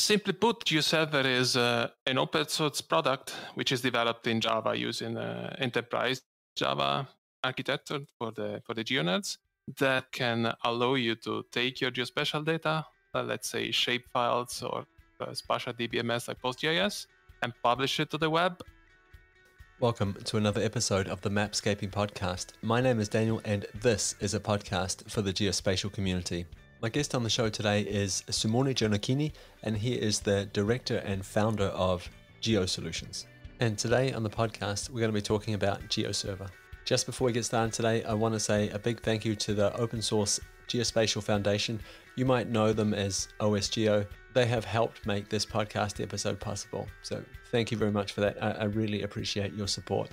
Simply put, GeoServer is uh, an open source product which is developed in Java using uh, enterprise Java architecture for the for the geonets that can allow you to take your geospatial data, uh, let's say shapefiles or uh, spatial DBMS like PostGIS, and publish it to the web. Welcome to another episode of the Mapscaping Podcast. My name is Daniel, and this is a podcast for the geospatial community. My guest on the show today is Simone Jonakini, and he is the director and founder of Geo Solutions. And today on the podcast, we're going to be talking about GeoServer. Just before we get started today, I want to say a big thank you to the open source Geospatial Foundation. You might know them as OSGeo. They have helped make this podcast episode possible. So thank you very much for that. I, I really appreciate your support.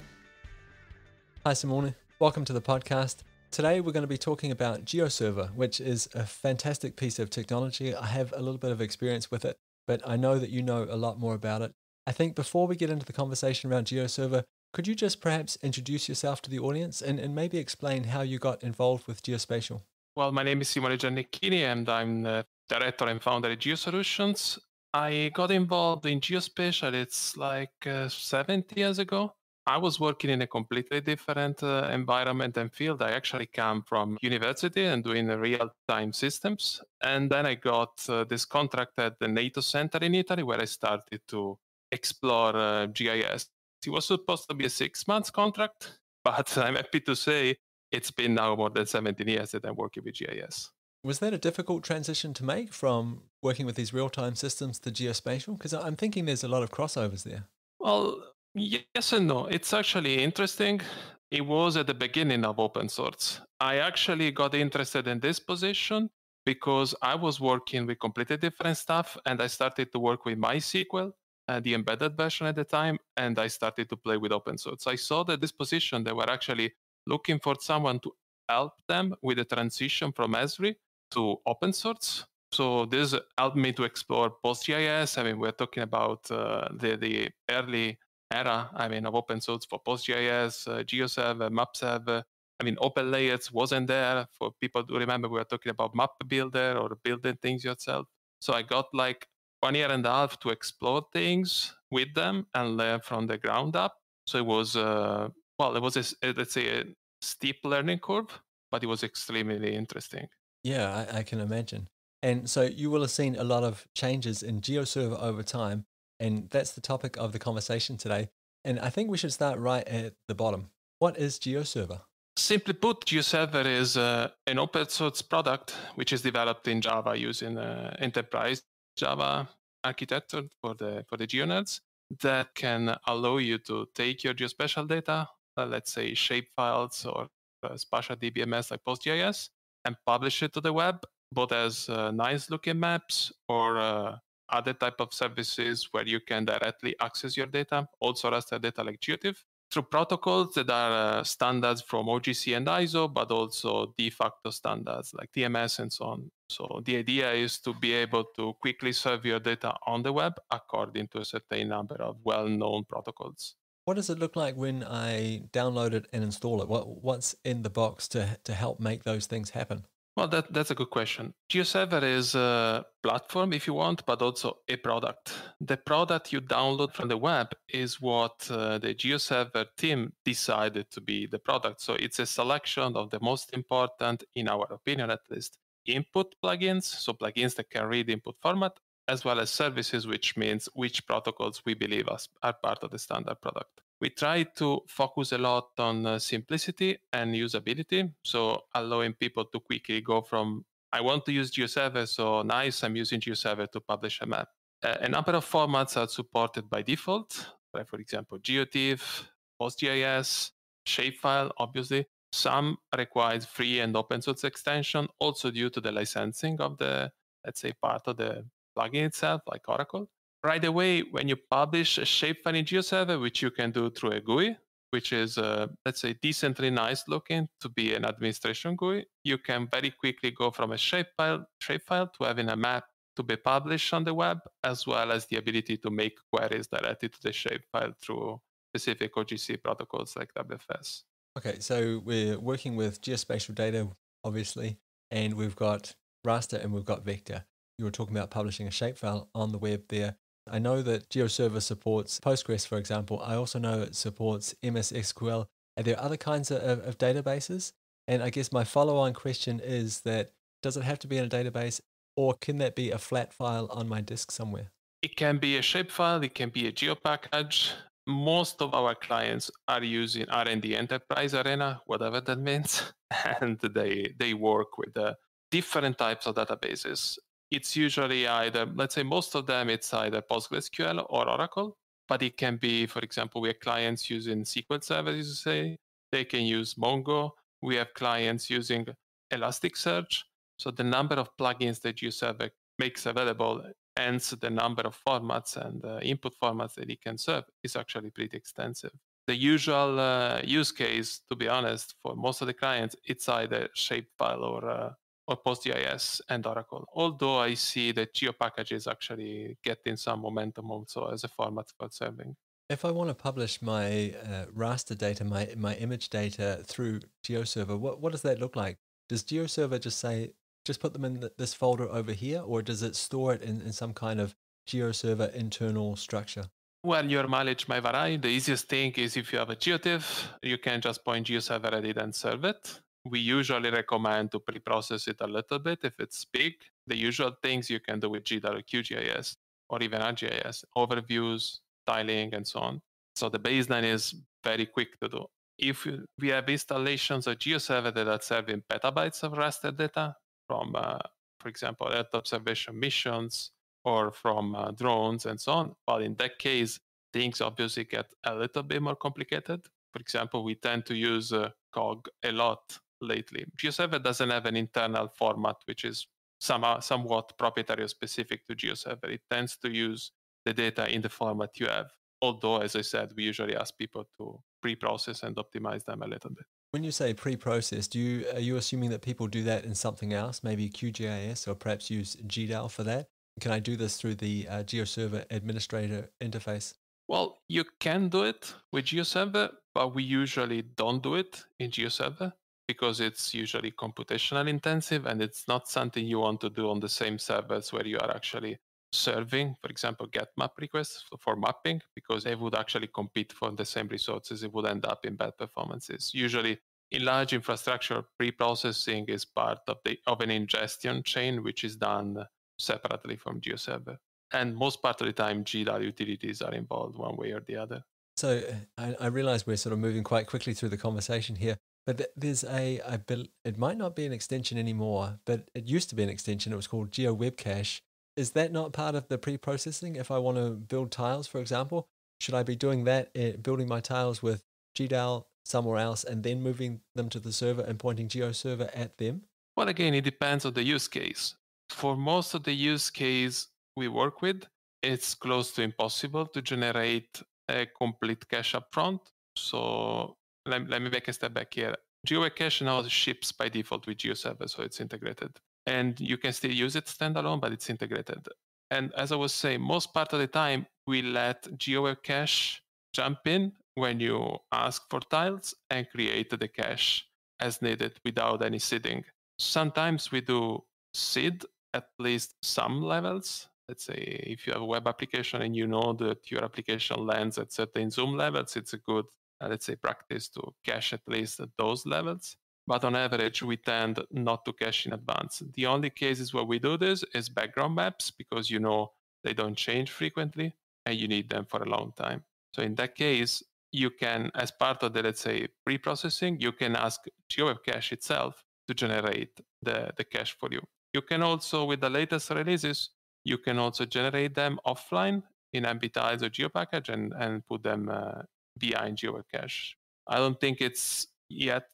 Hi, Simone. Welcome to the podcast. Today we're going to be talking about GeoServer, which is a fantastic piece of technology. I have a little bit of experience with it, but I know that you know a lot more about it. I think before we get into the conversation around GeoServer, could you just perhaps introduce yourself to the audience and, and maybe explain how you got involved with geospatial? Well, my name is Simone Giannichini and I'm the director and founder at GeoSolutions. I got involved in geospatial, it's like uh, 70 years ago. I was working in a completely different uh, environment and field. I actually come from university and doing real-time systems, and then I got uh, this contract at the NATO center in Italy, where I started to explore uh, GIS. It was supposed to be a six-month contract, but I'm happy to say it's been now more than 17 years that I'm working with GIS. Was that a difficult transition to make from working with these real-time systems to geospatial? Because I'm thinking there's a lot of crossovers there. Well, Yes and no. It's actually interesting. It was at the beginning of open source. I actually got interested in this position because I was working with completely different stuff and I started to work with MySQL, uh, the embedded version at the time, and I started to play with open source. I saw that this position, they were actually looking for someone to help them with the transition from Esri to open source. So this helped me to explore PostGIS. I mean, we're talking about uh, the, the early era, I mean, of open source for PostGIS, uh, GeoServe, MapServe. I mean, open layers wasn't there for people to remember. We were talking about map builder or building things yourself. So I got like one year and a half to explore things with them and learn from the ground up. So it was, uh, well, it was a, uh, let's say a steep learning curve, but it was extremely interesting. Yeah, I, I can imagine. And so you will have seen a lot of changes in GeoServer over time and that's the topic of the conversation today. And I think we should start right at the bottom. What is GeoServer? Simply put, GeoServer is uh, an open source product which is developed in Java using uh, enterprise Java architecture for the for the geonets that can allow you to take your geospatial data, uh, let's say shapefiles or uh, spatial DBMS like PostGIS, and publish it to the web, both as uh, nice looking maps or uh, other type of services where you can directly access your data, also raster data like Geotiff, through protocols that are uh, standards from OGC and ISO, but also de facto standards like TMS and so on. So the idea is to be able to quickly serve your data on the web according to a certain number of well-known protocols. What does it look like when I download it and install it? What, what's in the box to, to help make those things happen? Well, that, that's a good question. GeoServer is a platform, if you want, but also a product. The product you download from the web is what uh, the GeoServer team decided to be the product. So it's a selection of the most important, in our opinion at least, input plugins, so plugins that can read input format, as well as services, which means which protocols we believe are part of the standard product. We try to focus a lot on uh, simplicity and usability, so allowing people to quickly go from I want to use GeoServer, so nice, I'm using GeoServer to publish a map. Uh, a number of formats are supported by default, like for example, GeoTIFF, PostGIS, Shapefile, obviously. Some require free and open source extension, also due to the licensing of the, let's say, part of the plugin itself, like Oracle right away when you publish a shapefile in GeoServer, which you can do through a GUI, which is uh, let's say decently nice looking to be an administration GUI, you can very quickly go from a shapefile shapefile to having a map to be published on the web, as well as the ability to make queries directly to the shapefile through specific OGC protocols like WFS. Okay, so we're working with geospatial data, obviously, and we've got raster and we've got vector. You were talking about publishing a shapefile on the web there. I know that GeoServer supports Postgres, for example. I also know it supports MS SQL. Are there other kinds of, of databases? And I guess my follow on question is that does it have to be in a database or can that be a flat file on my disk somewhere? It can be a shapefile, it can be a geopackage. Most of our clients are using R and the enterprise arena, whatever that means, and they they work with uh, different types of databases it's usually either, let's say most of them, it's either PostgreSQL or Oracle, but it can be, for example, we have clients using SQL Server, as you say, they can use Mongo. We have clients using Elasticsearch. So the number of plugins that your server makes available, and the number of formats and uh, input formats that it can serve is actually pretty extensive. The usual uh, use case, to be honest, for most of the clients, it's either shapefile or uh, or PostGIS and Oracle. Although I see that GeoPackages actually getting some momentum also as a format for serving. If I want to publish my uh, raster data, my, my image data through GeoServer, what, what does that look like? Does GeoServer just say, just put them in the, this folder over here, or does it store it in, in some kind of GeoServer internal structure? Well, your mileage may vary. The easiest thing is if you have a GeoTIFF, you can just point GeoServer at it and serve it we usually recommend to pre-process it a little bit if it's big. The usual things you can do with GWQGIS or even ArcGIS, overviews, tiling, and so on. So the baseline is very quick to do. If we have installations of GeoServer that serve serving petabytes of raster data from, uh, for example, Earth observation missions or from uh, drones and so on, well, in that case, things obviously get a little bit more complicated. For example, we tend to use uh, COG a lot lately. GeoServer doesn't have an internal format, which is somehow uh, somewhat proprietary or specific to GeoServer. It tends to use the data in the format you have. Although, as I said, we usually ask people to pre-process and optimize them a little bit. When you say pre do you are you assuming that people do that in something else, maybe QGIS or perhaps use GDAL for that? Can I do this through the uh, GeoServer administrator interface? Well, you can do it with GeoServer, but we usually don't do it in GeoServer because it's usually computational intensive and it's not something you want to do on the same servers where you are actually serving, for example, get map requests for mapping, because they would actually compete for the same resources. It would end up in bad performances. Usually, in large infrastructure, pre-processing is part of the of an ingestion chain, which is done separately from GeoServer. And most part of the time, GDAL utilities are involved one way or the other. So uh, I, I realize we're sort of moving quite quickly through the conversation here. But there's a, I be, it might not be an extension anymore, but it used to be an extension. It was called Geo Web Cache. Is that not part of the pre-processing? If I want to build tiles, for example, should I be doing that, eh, building my tiles with GDAL somewhere else, and then moving them to the server and pointing Geo server at them? Well, again, it depends on the use case. For most of the use case we work with, it's close to impossible to generate a complete cache upfront. So let, let me make a step back here. GeoCache now ships by default with GeoServer, so it's integrated. And you can still use it standalone, but it's integrated. And as I was saying, most part of the time we let GeoCache jump in when you ask for tiles and create the cache as needed without any seeding. Sometimes we do seed at least some levels. Let's say if you have a web application and you know that your application lands at certain zoom levels, it's a good uh, let's say, practice to cache at least at those levels. But on average, we tend not to cache in advance. The only cases where we do this is background maps because you know they don't change frequently and you need them for a long time. So in that case, you can, as part of the, let's say, pre-processing, you can ask GeoWebCache itself to generate the, the cache for you. You can also, with the latest releases, you can also generate them offline in MPTiles or GeoPackage and, and put them uh, behind geocache. I don't think it's yet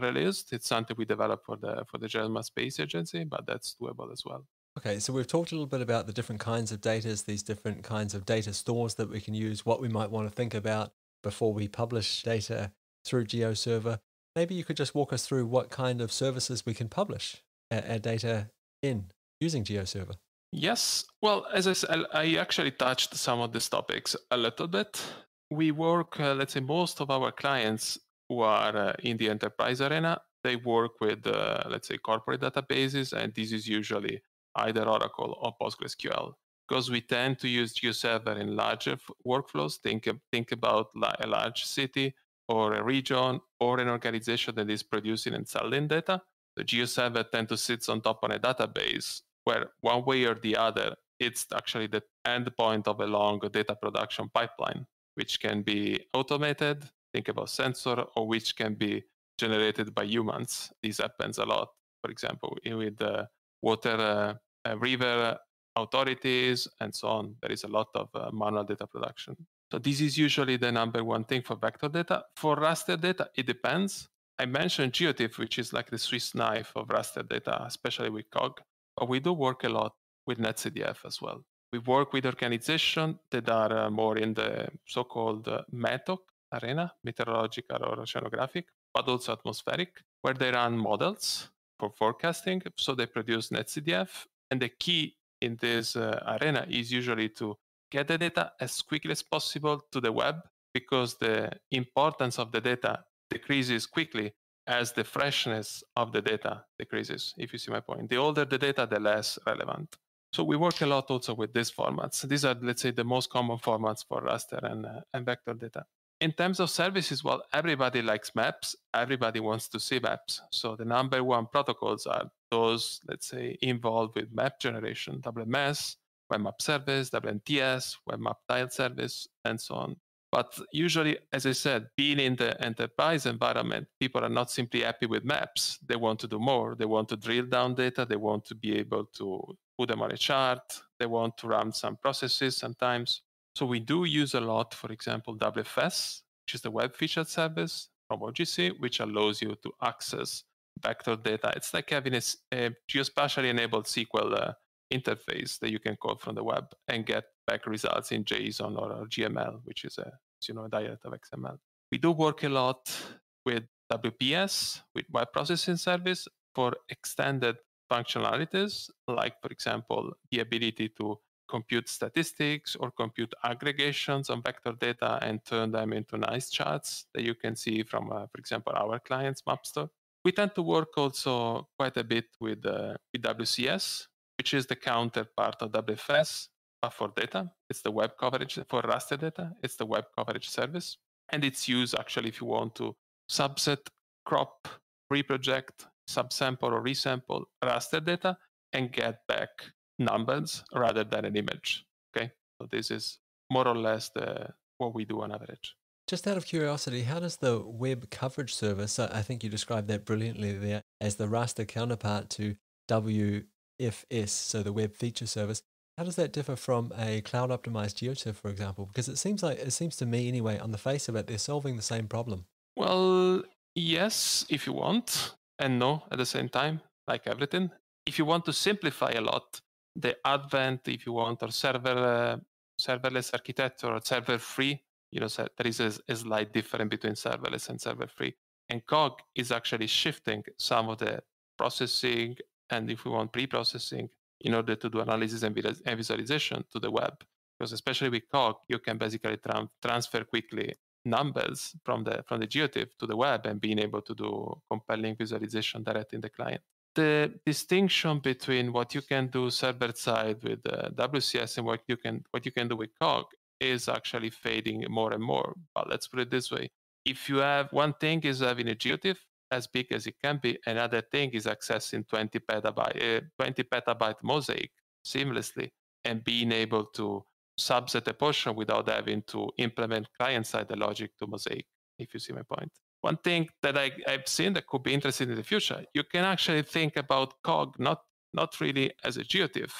released. It's something we developed for the for the German Space Agency, but that's doable as well. Okay, so we've talked a little bit about the different kinds of data, these different kinds of data stores that we can use, what we might want to think about before we publish data through GeoServer. Maybe you could just walk us through what kind of services we can publish our, our data in using GeoServer. Yes. Well, as I said, I actually touched some of these topics a little bit we work, uh, let's say, most of our clients who are uh, in the enterprise arena, they work with, uh, let's say, corporate databases, and this is usually either Oracle or PostgreSQL. Because we tend to use GeoServer in larger uh, f- workflows, think, think about a large city or a region or an organization that is producing and selling data. The GeoServer tends to sit on top on a database where one way or the other, it's actually the endpoint of a long data production pipeline which can be automated, think about sensor, or which can be generated by humans. This happens a lot, for example, with the uh, water uh, uh, river authorities and so on. There is a lot of uh, manual data production. So this is usually the number one thing for vector data. For raster data, it depends. I mentioned GeoTIFF, which is like the Swiss knife of raster data, especially with COG. But we do work a lot with NetCDF as well. We work with organizations that are uh, more in the so-called uh, METOC arena, meteorological or oceanographic, but also atmospheric, where they run models for forecasting. So they produce NetCDF. And the key in this uh, arena is usually to get the data as quickly as possible to the web because the importance of the data decreases quickly as the freshness of the data decreases, if you see my point. The older the data, the less relevant. So we work a lot also with these formats. These are, let's say, the most common formats for raster and, uh, and vector data. In terms of services, well, everybody likes maps. Everybody wants to see maps. So the number one protocols are those, let's say, involved with map generation, WMS, Web Map Service, WMTS, Web Map Tile Service, and so on. But usually, as I said, being in the enterprise environment, people are not simply happy with maps. They want to do more. They want to drill down data. They want to be able to put them on a chart. They want to run some processes sometimes. So we do use a lot, for example, WFS, which is the web feature service from OGC, which allows you to access vector data. It's like having a, a geospatially enabled SQL uh, interface that you can call from the web and get back results in JSON or, or GML, which is a you know a dialect of XML. We do work a lot with WPS, with web processing service, for extended functionalities, like, for example, the ability to compute statistics or compute aggregations on vector data and turn them into nice charts that you can see from, uh, for example, our client's Mapster. We tend to work also quite a bit with, uh, with WCS, which is the counterpart of WFS, but for data. It's the web coverage for raster data. It's the web coverage service. And it's used actually if you want to subset, crop, reproject, subsample or resample raster data and get back numbers rather than an image. Okay, so this is more or less the what we do on average. Just out of curiosity, how does the web coverage service, I think you described that brilliantly there, as the raster counterpart to WFS, so the web feature service, how does that differ from a cloud optimized geotiff, for example? Because it seems like, it seems to me anyway, on the face of it, they're solving the same problem. Well, yes, if you want and no at the same time, like everything. If you want to simplify a lot, the advent, if you want, or server uh, serverless architecture or server free, you know, there is a, a slight difference between serverless and server free. And cog is actually shifting some of the processing and if we want pre-processing in order to do analysis and visualization to the web because especially with cog you can basically tra- transfer quickly numbers from the from the geotiff to the web and being able to do compelling visualization direct in the client. The distinction between what you can do server side with uh, WCS and what you can what you can do with Cog is actually fading more and more. But let's put it this way: if you have one thing is having a geotiff as big as it can be, another thing is accessing 20 petabyte uh, 20 petabyte mosaic seamlessly and being able to subset a portion without having to implement client-side logic to Mosaic, if you see my point. One thing that I, I've seen that could be interesting in the future, you can actually think about COG not, not really as a geotiff,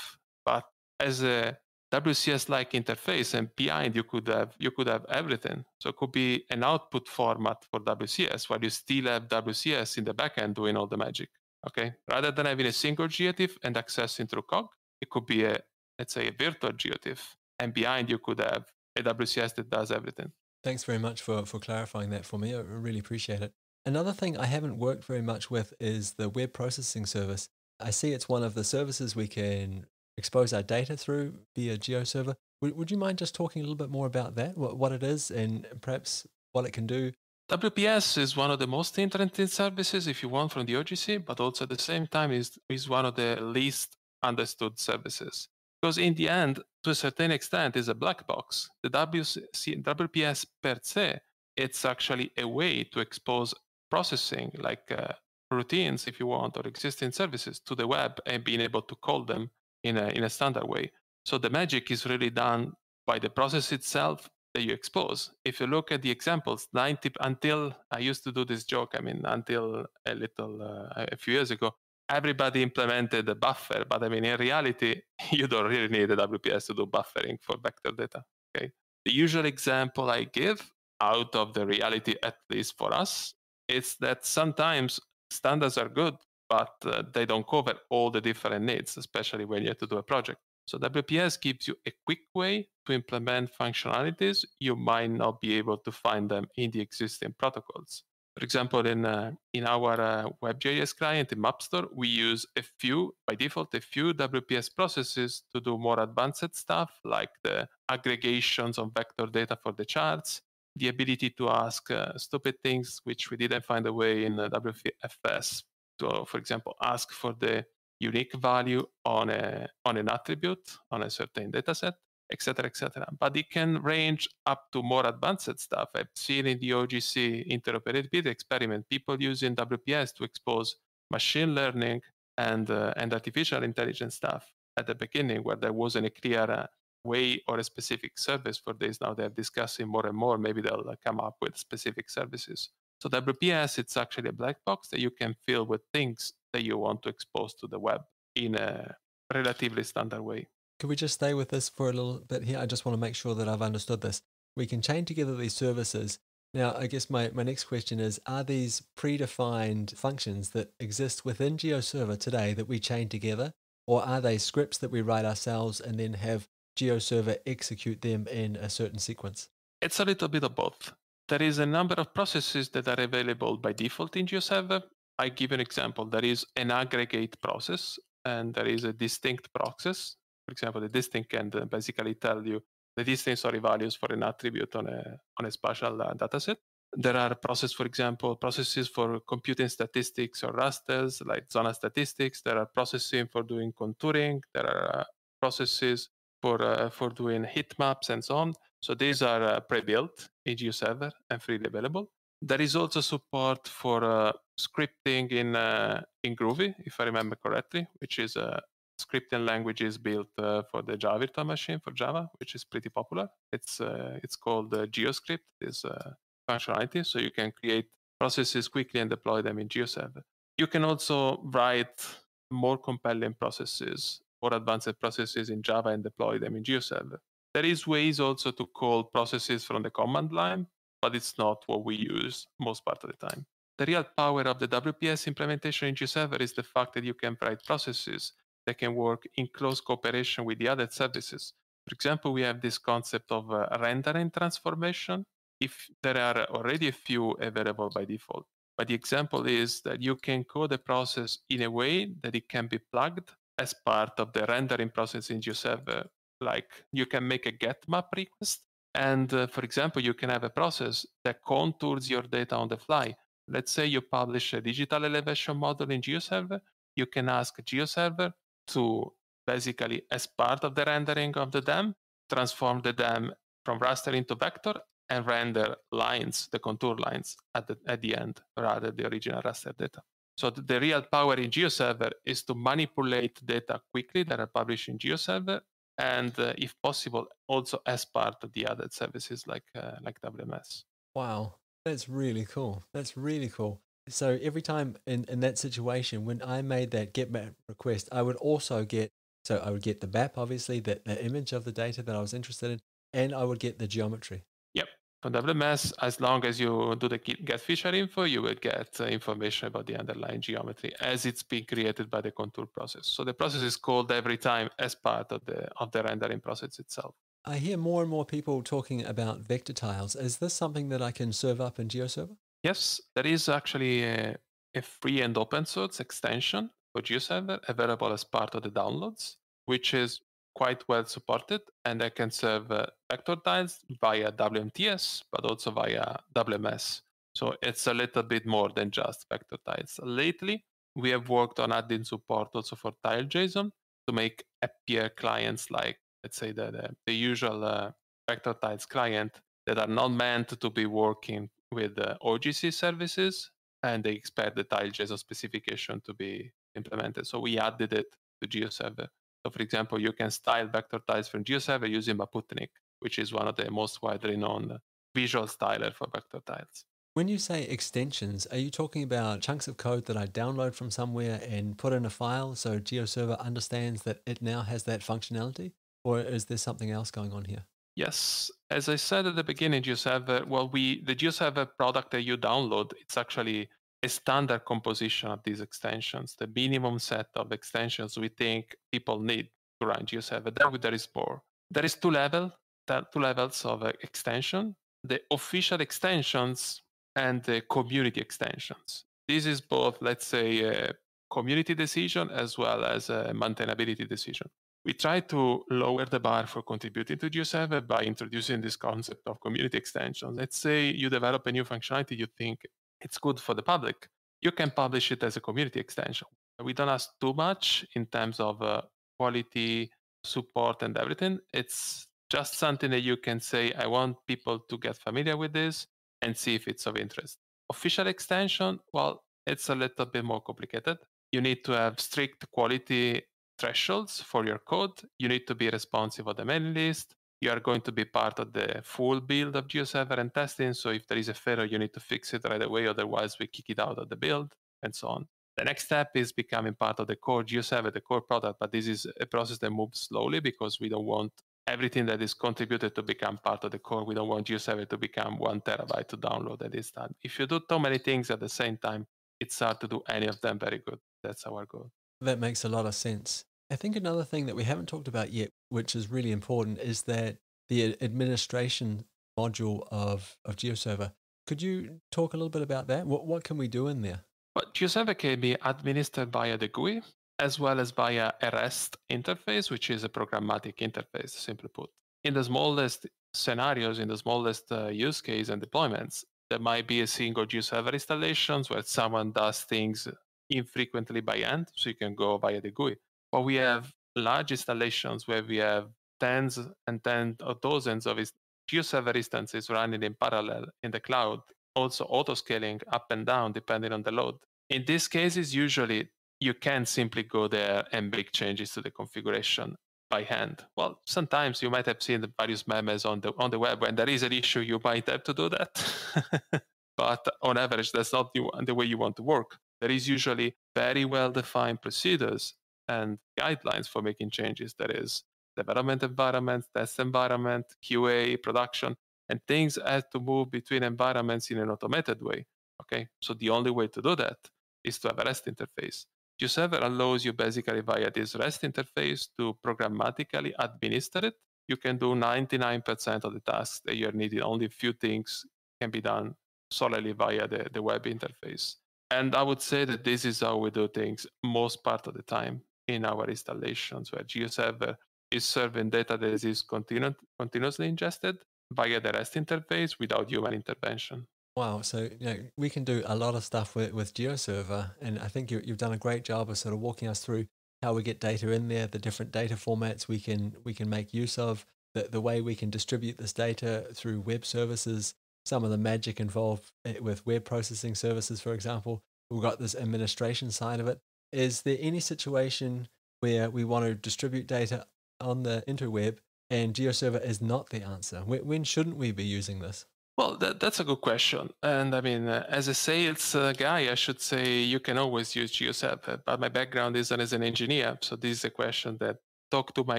but as a WCS-like interface, and behind you could have you could have everything. So it could be an output format for WCS, while you still have WCS in the backend doing all the magic. Okay, rather than having a single geotiff and accessing through COG, it could be a let's say a virtual geotiff and behind you could have AWS that does everything. Thanks very much for, for clarifying that for me. I really appreciate it. Another thing I haven't worked very much with is the web processing service. I see it's one of the services we can expose our data through via GeoServer. Would, would you mind just talking a little bit more about that, what, what it is, and perhaps what it can do? WPS is one of the most interesting services, if you want, from the OGC, but also at the same time is, is one of the least understood services because in the end, to a certain extent, is a black box. The WC, WPS per se, it's actually a way to expose processing like uh, routines, if you want, or existing services to the web and being able to call them in a, in a standard way. So the magic is really done by the process itself that you expose. If you look at the examples, 90 until I used to do this joke, I mean, until a little, uh, a few years ago, everybody implemented a buffer, but I mean, in reality, you don't really need a WPS to do buffering for vector data. Okay. The usual example I give out of the reality, at least for us, is that sometimes standards are good, but uh, they don't cover all the different needs, especially when you have to do a project. So WPS gives you a quick way to implement functionalities you might not be able to find them in the existing protocols. For example, in uh, in our uh, WebJS client in MapStore, we use a few by default a few WPS processes to do more advanced stuff like the aggregations of vector data for the charts, the ability to ask uh, stupid things which we didn't find a way in WFS. To, for example, ask for the unique value on a on an attribute on a certain dataset etc., etc. But it can range up to more advanced stuff. I've seen in the OGC interoperability experiment people using WPS to expose machine learning and uh, and artificial intelligence stuff at the beginning, where there wasn't a clear uh, way or a specific service for this. Now they're discussing more and more. Maybe they'll uh, come up with specific services. So WPS, it's actually a black box that you can fill with things that you want to expose to the web in a relatively standard way. Could we just stay with this for a little bit here? I just want to make sure that I've understood this. We can chain together these services. Now, I guess my, my next question is, are these predefined functions that exist within GeoServer today that we chain together? Or are they scripts that we write ourselves and then have GeoServer execute them in a certain sequence? It's a little bit of both. There is a number of processes that are available by default in GeoServer. I give an example. There is an aggregate process and there is a distinct process for example, the distinct can basically tell you the distance or values for an attribute on a, on a spatial uh, dataset. There are processes, for example, processes for computing statistics or rasters, like zona statistics. There are processing for doing contouring. There are uh, processes for uh, for doing heat maps and so on. So these are uh, pre-built in GeoServer and freely available. There is also support for uh, scripting in uh, in Groovy, if I remember correctly, which is a uh, scripting languages built uh, for the Java Virtual machine for Java, which is pretty popular. It's uh, it's called uh, GeoScript. This uh, functionality, so you can create processes quickly and deploy them in GeoServer. You can also write more compelling processes, more advanced processes in Java and deploy them in GeoServer. There is ways also to call processes from the command line, but it's not what we use most part of the time. The real power of the WPS implementation in GeoServer is the fact that you can write processes that can work in close cooperation with the other services. For example, we have this concept of uh, rendering transformation if there are already a few available by default. But the example is that you can code a process in a way that it can be plugged as part of the rendering process in GeoServer. Like you can make a get map request. And uh, for example, you can have a process that contours your data on the fly. Let's say you publish a digital elevation model in GeoServer. You can ask GeoServer to basically, as part of the rendering of the DAM, transform the DAM from raster into vector and render lines, the contour lines at the, at the end rather the original raster data. So the real power in GeoServer is to manipulate data quickly that are published in GeoServer and uh, if possible also as part of the other services like uh, like WMS. Wow, that's really cool. That's really cool so every time in, in that situation, when I made that get map request, I would also get so I would get the map, obviously, the, the image of the data that I was interested in, and I would get the geometry. Yep. On WMS, as long as you do the get feature info, you will get uh, information about the underlying geometry as it's being created by the contour process. So the process is called every time as part of the of the rendering process itself. I hear more and more people talking about vector tiles. Is this something that I can serve up in GeoServer? Yes, there is actually a, a free and open source extension for GeoServer available as part of the downloads, which is quite well supported and I can serve uh, vector tiles via WMTS, but also via WMS. So it's a little bit more than just vector tiles. Lately, we have worked on adding support also for TileJSON to make appear clients like, let's say, the, the, the usual uh, vector tiles client that are not meant to be working with uh, OGC services, and they expect the tile JSON specification to be implemented. So we added it to GeoServer. So for example, you can style vector tiles from GeoServer using Maputnik, which is one of the most widely known visual styler for vector tiles. When you say extensions, are you talking about chunks of code that I download from somewhere and put in a file so GeoServer understands that it now has that functionality? Or is there something else going on here? Yes, as I said at the beginning, GeoServer, well, we the GeoServer product that you download, it's actually a standard composition of these extensions, the minimum set of extensions we think people need to run GeoServer. Then there is more. There is two level, two levels of uh, extension: the official extensions and the community extensions. This is both, let's say, a community decision as well as a maintainability decision. We try to lower the bar for contributing to GeoServer by introducing this concept of community extension. Let's say you develop a new functionality you think it's good for the public. You can publish it as a community extension. We don't ask too much in terms of uh, quality, support, and everything. It's just something that you can say, I want people to get familiar with this and see if it's of interest. Official extension, well, it's a little bit more complicated. You need to have strict quality thresholds for your code. You need to be responsive on the mailing list. You are going to be part of the full build of GeoServer and testing. So if there is a failure, you need to fix it right away. Otherwise, we kick it out of the build and so on. The next step is becoming part of the core GeoServer, the core product. But this is a process that moves slowly because we don't want everything that is contributed to become part of the core. We don't want GeoServer to become one terabyte to download at this time. If you do too many things at the same time, it's hard to do any of them very good. That's our goal. That makes a lot of sense. I think another thing that we haven't talked about yet, which is really important, is that the administration module of, of GeoServer. Could you talk a little bit about that? What, what can we do in there? Well, GeoServer can be administered via the GUI as well as via a REST interface, which is a programmatic interface, simply put. In the smallest scenarios, in the smallest uh, use case and deployments, there might be a single GeoServer installations where someone does things infrequently by hand, so you can go via the GUI. But we have large installations where we have tens and tens or dozens of pure server instances running in parallel in the cloud, also auto scaling up and down depending on the load. In these cases, usually you can simply go there and make changes to the configuration by hand. Well, sometimes you might have seen the various memes on the on the web when there is an issue, you might have to do that. but on average, that's not the, the way you want to work there is usually very well defined procedures and guidelines for making changes. That is development environment, test environment, QA, production, and things have to move between environments in an automated way. Okay, so the only way to do that is to have a REST interface. Your server allows you basically via this REST interface to programmatically administer it. You can do 99% of the tasks that you're needed. Only a few things can be done solely via the, the web interface. And I would say that this is how we do things most part of the time in our installations, where GeoServer uh, is serving data that is continu- continuously ingested via the REST interface without human intervention. Wow, so you know, we can do a lot of stuff with, with GeoServer, uh, and I think you, have done a great job of sort of walking us through how we get data in there, the different data formats we can we can make use of, the, the way we can distribute this data through web services, some of the magic involved eh, with web processing services, for example. We've got this administration side of it. Is there any situation where we want to distribute data on the interweb and GeoServer is not the answer? When, shouldn't we be using this? Well, that, that's a good question. And I mean, uh, as a sales uh, guy, I should say you can always use GeoServer, but my background is as an engineer. So this is a question that talk to my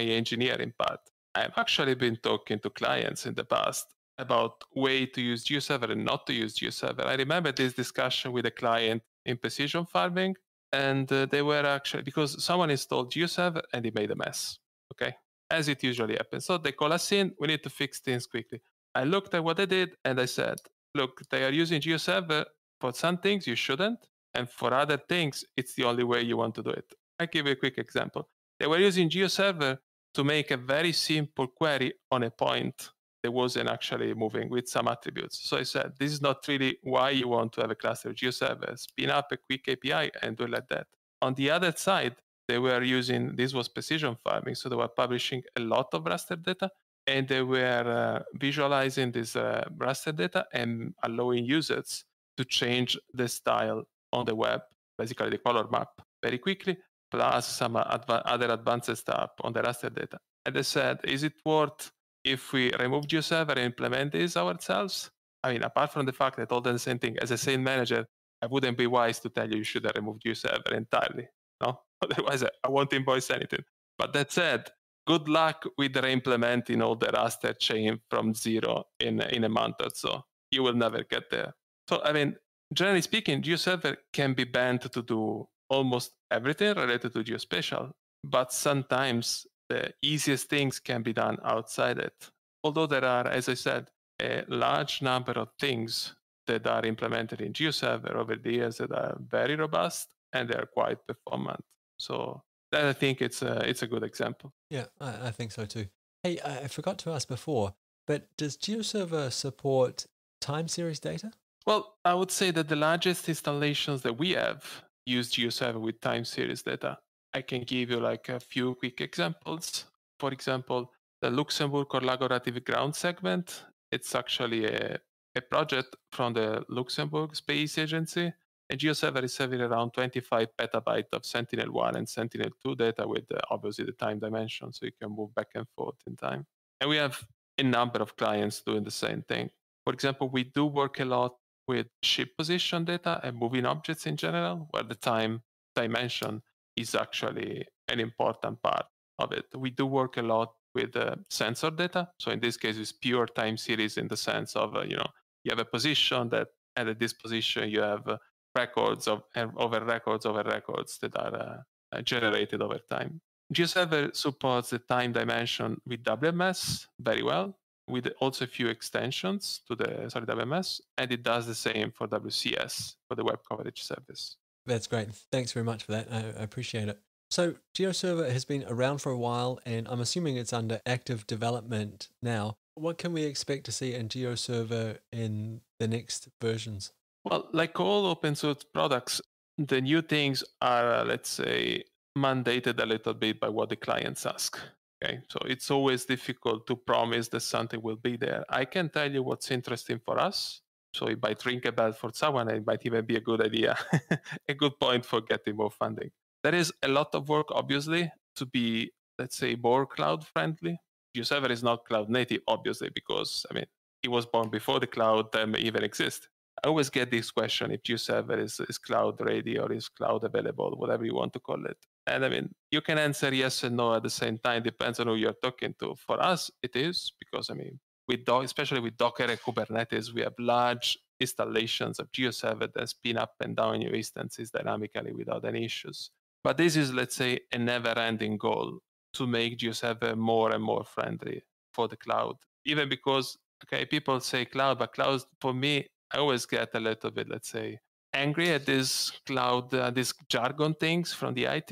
engineering part. I've actually been talking to clients in the past about way to use GeoServer and not to use GeoServer. I remember this discussion with a client in precision farming, and uh, they were actually because someone installed GeoServer and he made a mess. Okay, as it usually happens. So they call us in. We need to fix things quickly. I looked at what they did and I said, "Look, they are using GeoServer for some things you shouldn't, and for other things it's the only way you want to do it." I give you a quick example. They were using GeoServer to make a very simple query on a point there wasn't actually moving with some attributes. So I said, this is not really why you want to have a cluster geoserver. Spin up a quick API and do it like that. On the other side, they were using, this was precision farming. So they were publishing a lot of raster data and they were uh, visualizing this uh, raster data and allowing users to change the style on the web, basically the color map very quickly, plus some adva- other advanced stuff on the raster data. And they said, is it worth if we remove GeoServer and implement this ourselves, I mean, apart from the fact that all the same thing, as a same manager, I wouldn't be wise to tell you you should have removed GeoServer entirely. No, otherwise I won't invoice anything. But that said, good luck with re-implementing all the raster chain from zero in in a month or so. You will never get there. So I mean, generally speaking, GeoServer can be banned to do almost everything related to geospatial, but sometimes the easiest things can be done outside it. Although there are, as I said, a large number of things that are implemented in GeoServer over the years that are very robust and they are quite performant. So that I think it's a, it's a good example. Yeah, I, I think so too. Hey, I forgot to ask before, but does GeoServer support time series data? Well, I would say that the largest installations that we have use GeoServer with time series data. I can give you like a few quick examples. For example, the Luxembourg Collaborative Ground segment. It's actually a, a project from the Luxembourg Space Agency. And GeoServer is serving around 25 petabyte of Sentinel-1 and Sentinel-2 data with uh, obviously the time dimension, so you can move back and forth in time. And we have a number of clients doing the same thing. For example, we do work a lot with ship position data and moving objects in general, where the time dimension is actually an important part of it. We do work a lot with uh, sensor data. So in this case, it's pure time series in the sense of, uh, you know, you have a position that at this position, you have uh, records of uh, over records over records that are uh, uh, generated over time. GeoServer supports the time dimension with WMS very well, with also a few extensions to the sorry WMS, and it does the same for WCS for the web coverage service. That's great. Thanks very much for that. I, appreciate it. So GeoServer has been around for a while, and I'm assuming it's under active development now. What can we expect to see in GeoServer in the next versions? Well, like all open source products, the new things are, uh, let's say, mandated a little bit by what the clients ask. Okay, so it's always difficult to promise that something will be there. I can tell you what's interesting for us so it might ring a bell for someone. It might even be a good idea, a good point for getting more funding. There is a lot of work, obviously, to be, let's say, more cloud friendly. server is not cloud native, obviously, because, I mean, it was born before the cloud term even exists. I always get this question if server is, is cloud ready or is cloud available, whatever you want to call it. And I mean, you can answer yes and no at the same time, depends on who you're talking to. For us, it is because I mean, with Do- especially with Docker and Kubernetes, we have large installations of GeoServer that spin up and down your instances dynamically without any issues. But this is, let's say, a never-ending goal to make GeoServer more and more friendly for the cloud. Even because, okay, people say cloud, but cloud for me, I always get a little bit, let's say, angry at this cloud, uh, this jargon things from the IT.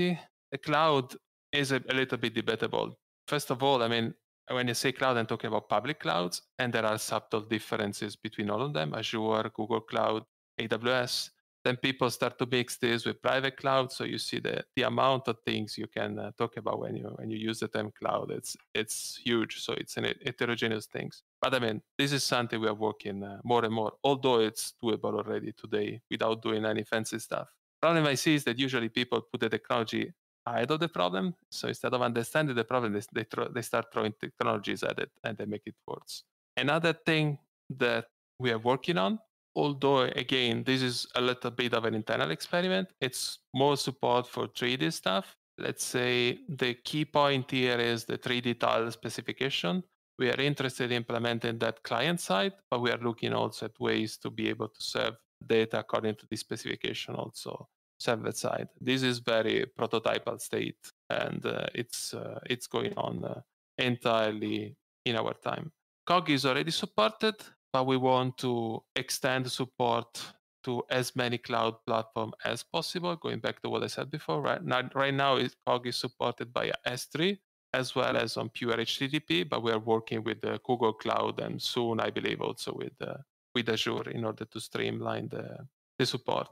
The cloud is a, a little bit debatable. First of all, I mean, when you say cloud, I'm talking about public clouds, and there are subtle differences between all of them Azure, Google Cloud, AWS. Then people start to mix this with private cloud, so you see the, the amount of things you can uh, talk about when you when you use the term cloud. It's it's huge, so it's an heterogeneous things. But I mean, this is something we are working uh, more and more, although it's doable already today without doing any fancy stuff. Problem I see is that usually people put the technology of the problem. So instead of understanding the problem, they they, they start throwing technologies at it and they make it worse. Another thing that we are working on, although again this is a little bit of an internal experiment, it's more support for 3D stuff. Let's say the key point here is the 3D tile specification. We are interested in implementing that client side, but we are looking also at ways to be able to serve data according to the specification also server side. This is very prototypal state, and uh, it's uh, it's going on uh, entirely in our time. Cog is already supported, but we want to extend support to as many cloud platform as possible. Going back to what I said before, right now, right now Cog is supported by S3 as well as on pure HTTP, but we are working with uh, Google Cloud and soon, I believe, also with uh, with Azure in order to streamline the the support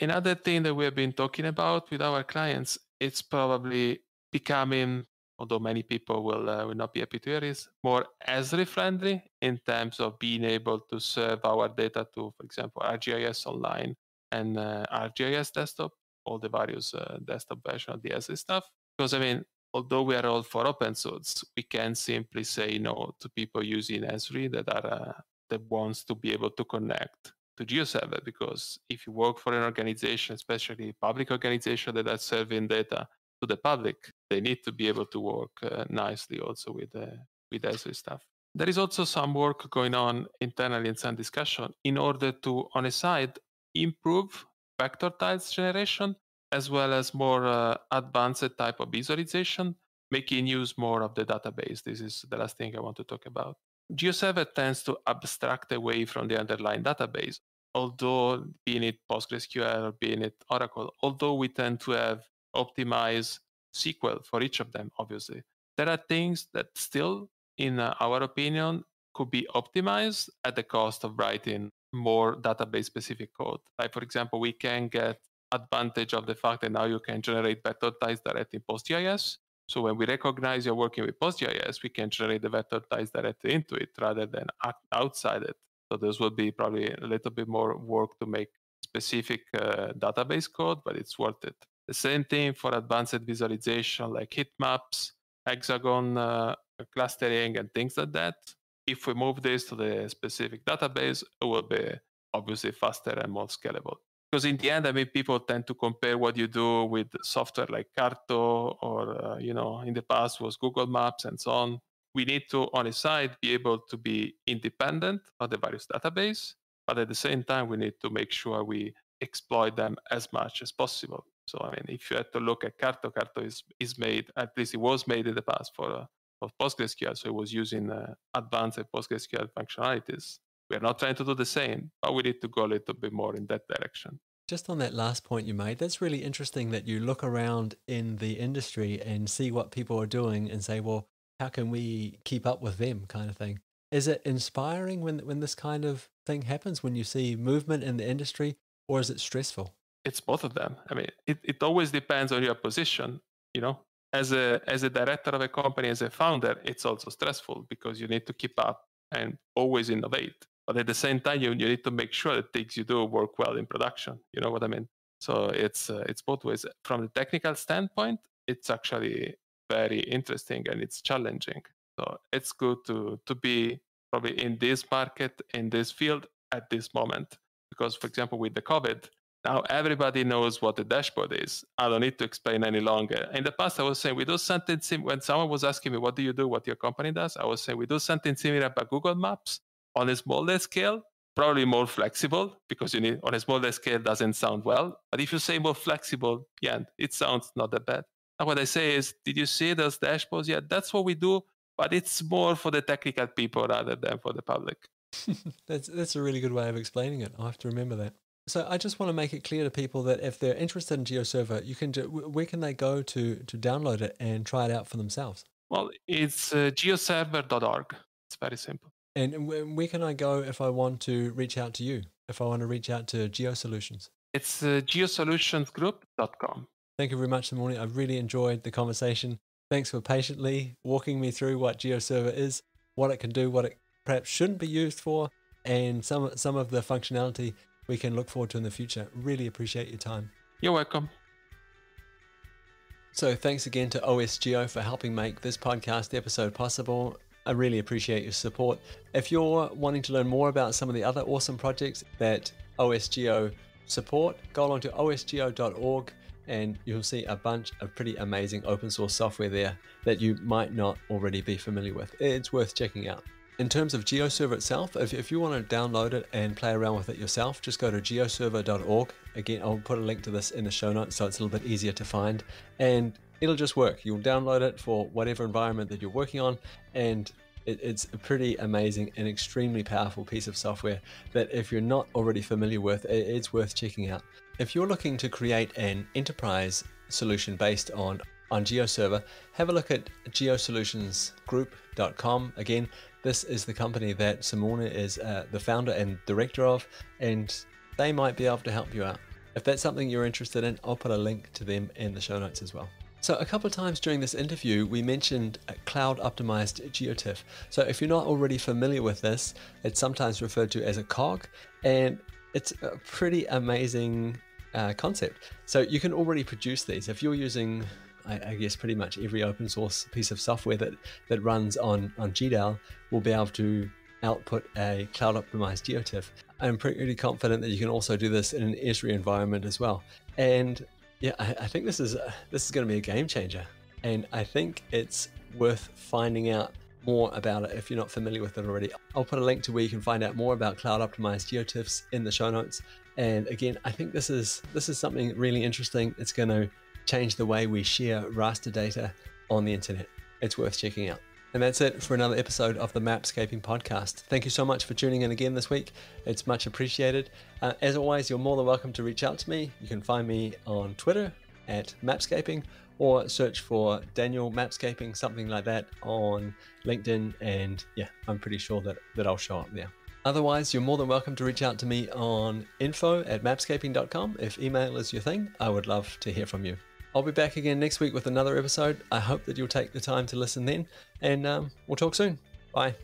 another thing that we have been talking about with our clients it's probably becoming although many people will uh, will not be happy to hear this more esri friendly in terms of being able to serve our data to for example rgis online and uh, rgis desktop all the various uh, desktop version of the esri stuff because i mean although we are all for open source we can simply say no to people using esri that are uh, that wants to be able to connect to GeoServer because if you work for an organization, especially public organization that are serving data to the public, they need to be able to work uh, nicely also with uh, with ESRI stuff. There is also some work going on internally and some discussion in order to, on a side, improve vector tiles generation as well as more uh, advanced type of visualization, making use more of the database. This is the last thing I want to talk about. GeoServer tends to abstract away from the underlying database, although being it PostgreSQL or being it Oracle, although we tend to have optimized SQL for each of them, obviously. There are things that still, in uh, our opinion, could be optimized at the cost of writing more database specific code. Like, for example, we can get advantage of the fact that now you can generate vector types directly in PostGIS. So when we recognize you're working with PostGIS, we can generate the vector types directly into it rather than outside it. So this will be probably a little bit more work to make specific uh, database code, but it's worth it. The same thing for advanced visualization like heat maps, hexagon uh, clustering, and things like that. If we move this to the specific database, it will be obviously faster and more scalable because in the end, I mean, people tend to compare what you do with software like Carto or, uh, you know, in the past was Google Maps and so on. We need to, on a side, be able to be independent of the various database, but at the same time, we need to make sure we exploit them as much as possible. So, I mean, if you had to look at Carto, Carto is, is made, at least it was made in the past for, uh, for PostgreSQL, so it was using uh, advanced PostgreSQL functionalities we are not trying to do the same, but we need to go a little bit more in that direction. Just on that last point you made, that's really interesting that you look around in the industry and see what people are doing and say, well, how can we keep up with them kind of thing. Is it inspiring when, when this kind of thing happens, when you see movement in the industry, or is it stressful? It's both of them. I mean, it, it always depends on your position. You know, as a as a director of a company, as a founder, it's also stressful because you need to keep up and always innovate. But at the same time, you, you need to make sure that things you do work well in production. You know what I mean? So it's uh, it's both ways. From the technical standpoint, it's actually very interesting and it's challenging. So it's good to to be probably in this market in this field at this moment because, for example, with the COVID, now everybody knows what the dashboard is. I don't need to explain any longer. In the past, I was saying we do something similar. When someone was asking me, what do you do, what your company does, I was saying we do something similar by Google Maps, on a smaller scale, probably more flexible because you need on a smaller scale doesn't sound well. But if you say more flexible, yeah, it sounds not that bad. And what I say is, did you see those dashboards? Yeah, that's what we do, but it's more for the technical people rather than for the public. that's that's a really good way of explaining it. I have to remember that. So I just want to make it clear to people that if they're interested in GeoServer, you can do, where can they go to to download it and try it out for themselves? Well, it's uh, geoserver.org. It's very simple. And where can I go if I want to reach out to you? If I want to reach out to GeoSolutions? It's uh, geosolutionsgroup.com. Thank you very much, Simone. I have really enjoyed the conversation. Thanks for patiently walking me through what GeoServer is, what it can do, what it perhaps shouldn't be used for, and some some of the functionality we can look forward to in the future. Really appreciate your time. You're welcome. So thanks again to OSGeo for helping make this podcast episode possible. I really appreciate your support. If you're wanting to learn more about some of the other awesome projects that OSGO support, go along to osgo.org and you'll see a bunch of pretty amazing open source software there that you might not already be familiar with. It's worth checking out. In terms of GeoServer itself, if, if you want to download it and play around with it yourself, just go to geoserver.org. Again, I'll put a link to this in the show notes so it's a little bit easier to find. And it'll just work. You'll download it for whatever environment that you're working on, and it, it's a pretty amazing and extremely powerful piece of software that, if you're not already familiar with, it, it's worth checking out. If you're looking to create an enterprise solution based on on GeoServer, have a look at geosolutionsgroup.com. Again, this is the company that Simona is uh, the founder and director of, and they might be able to help you out. If that's something you're interested in, I'll put a link to them in the show notes as well. So a couple of times during this interview, we mentioned cloud optimized geotiff. So if you're not already familiar with this, it's sometimes referred to as a cog and it's a pretty amazing uh, concept. So you can already produce these. If you're using, I, I, guess, pretty much every open source piece of software that, that runs on, on GDAL will be able to output a cloud optimized geotiff. I'm pretty confident that you can also do this in an Esri environment as well. And yeah, I, I think this is uh, this is going to be a game changer, and I think it's worth finding out more about it if you're not familiar with it already. I'll put a link to where you can find out more about cloud optimized geotiffs in the show notes. And again, I think this is this is something really interesting. It's going to change the way we share raster data on the internet. It's worth checking out. And that's it for another episode of the Mapscaping Podcast. Thank you so much for tuning in again this week. It's much appreciated. Uh, as always, you're more than welcome to reach out to me. You can find me on Twitter at Mapscaping or search for Daniel Mapscaping, something like that, on LinkedIn. And yeah, I'm pretty sure that, that I'll show up there. Otherwise, you're more than welcome to reach out to me on info at mapscaping.com. If email is your thing, I would love to hear from you. I'll be back again next week with another episode. I hope that you'll take the time to listen then, and um, we'll talk soon. Bye.